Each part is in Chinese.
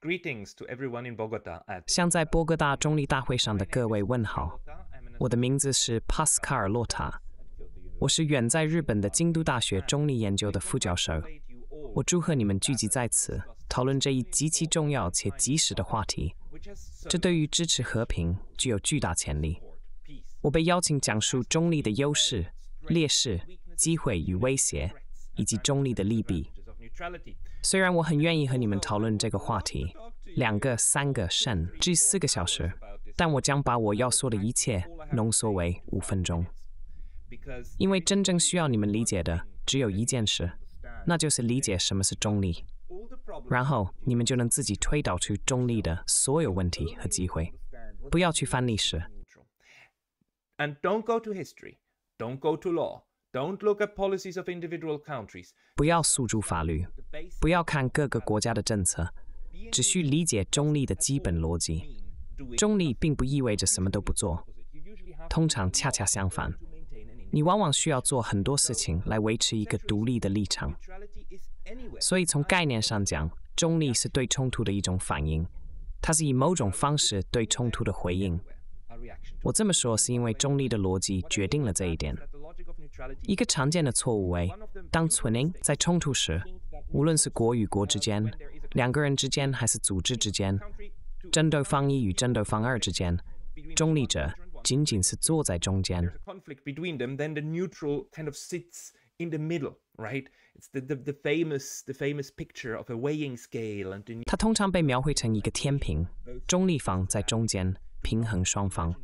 Greetings Bogota. everyone to in 向在波哥大中立大会上的各位问好。我的名字是帕斯卡尔·洛塔，我是远在日本的京都大学中立研究的副教授。我祝贺你们聚集在此，讨论这一极其重要且及时的话题。这对于支持和平具有巨大潜力。我被邀请讲述中立的优势、劣势、机会与威胁，以及中立的利弊。虽然我很愿意和你们讨论这个话题，两个、三个、甚至四个小时，但我将把我要说的一切浓缩为五分钟，因为真正需要你们理解的只有一件事，那就是理解什么是中立，然后你们就能自己推导出中立的所有问题和机会。不要去翻历史，and don't go to history, don't go to law. Don't individual look policies of countries. at 不要诉诸法律，不要看各个国家的政策，只需理解中立的基本逻辑。中立并不意味着什么都不做，通常恰恰相反，你往往需要做很多事情来维持一个独立的立场。所以从概念上讲，中立是对冲突的一种反应，它是以某种方式对冲突的回应。我这么说是因为中立的逻辑决定了这一点。一个常见的错误为：当存在冲突时，无论是国与国之间、两个人之间，还是组织之间、争斗方一与争斗方二之间，中立者仅仅是坐在中间。它通常被描绘成一个天平，中立方在中间平衡双方。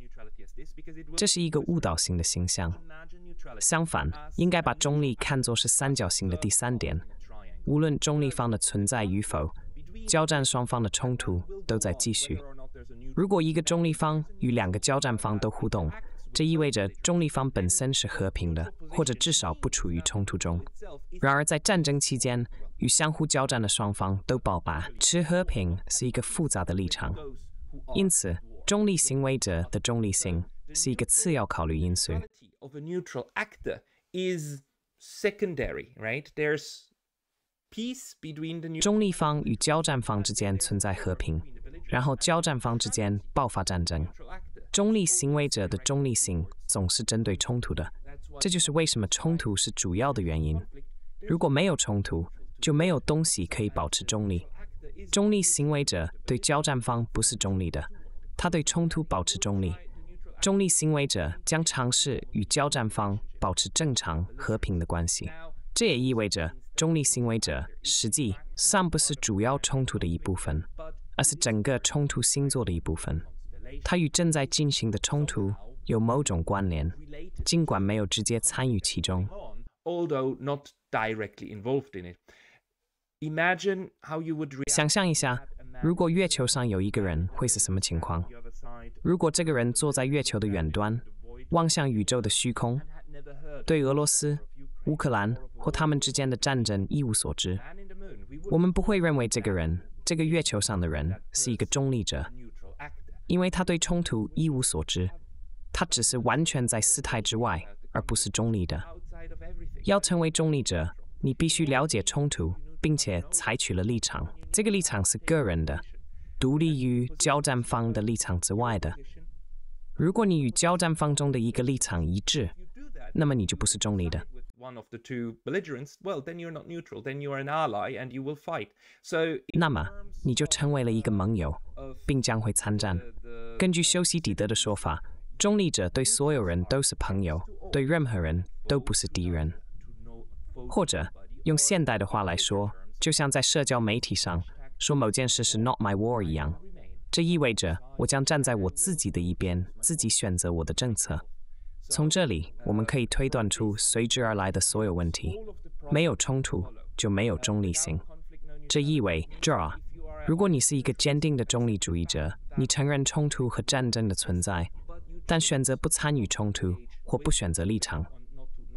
这是一个误导性的形象。相反，应该把中立看作是三角形的第三点。无论中立方的存在与否，交战双方的冲突都在继续。如果一个中立方与两个交战方都互动，这意味着中立方本身是和平的，或者至少不处于冲突中。然而，在战争期间，与相互交战的双方都爆发，持和平是一个复杂的立场。因此，中立行为者的中立性是一个次要考虑因素。of a neutral actor is secondary right there's peace between the 中立方与交战方之间存在和平然后交战方之间爆发战争中立行为者的中立性总是针对冲突的这就是为什么冲突是主要的原因如果没有冲突就没有东西可以保持中立中立行为者对交战方不是中立的他对冲突保持中立中立行为者将尝试与交战方保持正常和平的关系。这也意味着，中立行为者实际上不是主要冲突的一部分，而是整个冲突星座的一部分。它与正在进行的冲突有某种关联，尽管没有直接参与其中。想象一下，如果月球上有一个人会是什么情况？如果这个人坐在月球的远端，望向宇宙的虚空，对俄罗斯、乌克兰或他们之间的战争一无所知，我们不会认为这个人、这个月球上的人是一个中立者，因为他对冲突一无所知。他只是完全在事态之外，而不是中立的。要成为中立者，你必须了解冲突，并且采取了立场。这个立场是个人的。独立于交战方的立场之外的。如果你与交战方中的一个立场一致，那么你就不是中立的。那么你就成为了一个盟友，并将会参战。根据修昔底德的说法，中立者对所有人都是朋友，对任何人都不是敌人。或者用现代的话来说，就像在社交媒体上。说某件事是 not my war 一样，这意味着我将站在我自己的一边，自己选择我的政策。从这里我们可以推断出随之而来的所有问题：没有冲突就没有中立性。这意味着如果你是一个坚定的中立主义者，你承认冲突和战争的存在，但选择不参与冲突或不选择立场。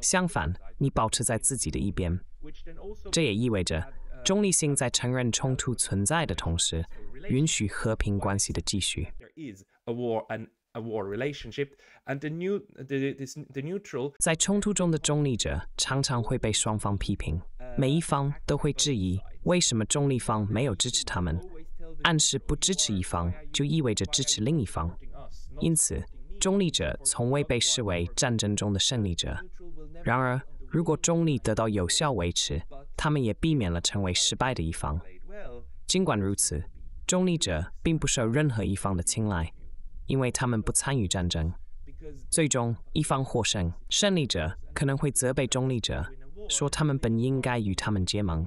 相反，你保持在自己的一边，这也意味着。中立性在承认冲突存在的同时，允许和平关系的继续。在冲突中的中立者常常会被双方批评，每一方都会质疑为什么中立方没有支持他们，暗示不支持一方就意味着支持另一方。因此，中立者从未被视为战争中的胜利者。然而，如果中立得到有效维持，他们也避免了成为失败的一方。尽管如此，中立者并不受任何一方的青睐，因为他们不参与战争。最终，一方获胜，胜利者可能会责备中立者，说他们本应该与他们结盟。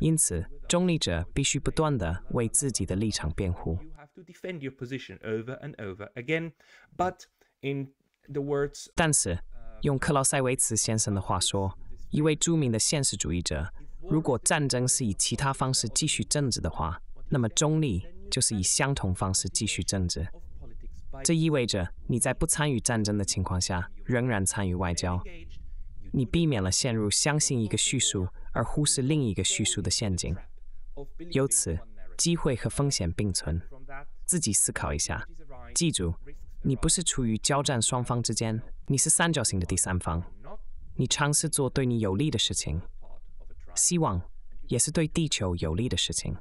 因此，中立者必须不断地为自己的立场辩护。但是，用克劳塞维茨先生的话说。一位著名的现实主义者，如果战争是以其他方式继续政治的话，那么中立就是以相同方式继续政治。这意味着你在不参与战争的情况下仍然参与外交。你避免了陷入相信一个叙述而忽视另一个叙述的陷阱。由此，机会和风险并存。自己思考一下，记住，你不是处于交战双方之间，你是三角形的第三方。你尝试做对你有利的事情，希望也是对地球有利的事情。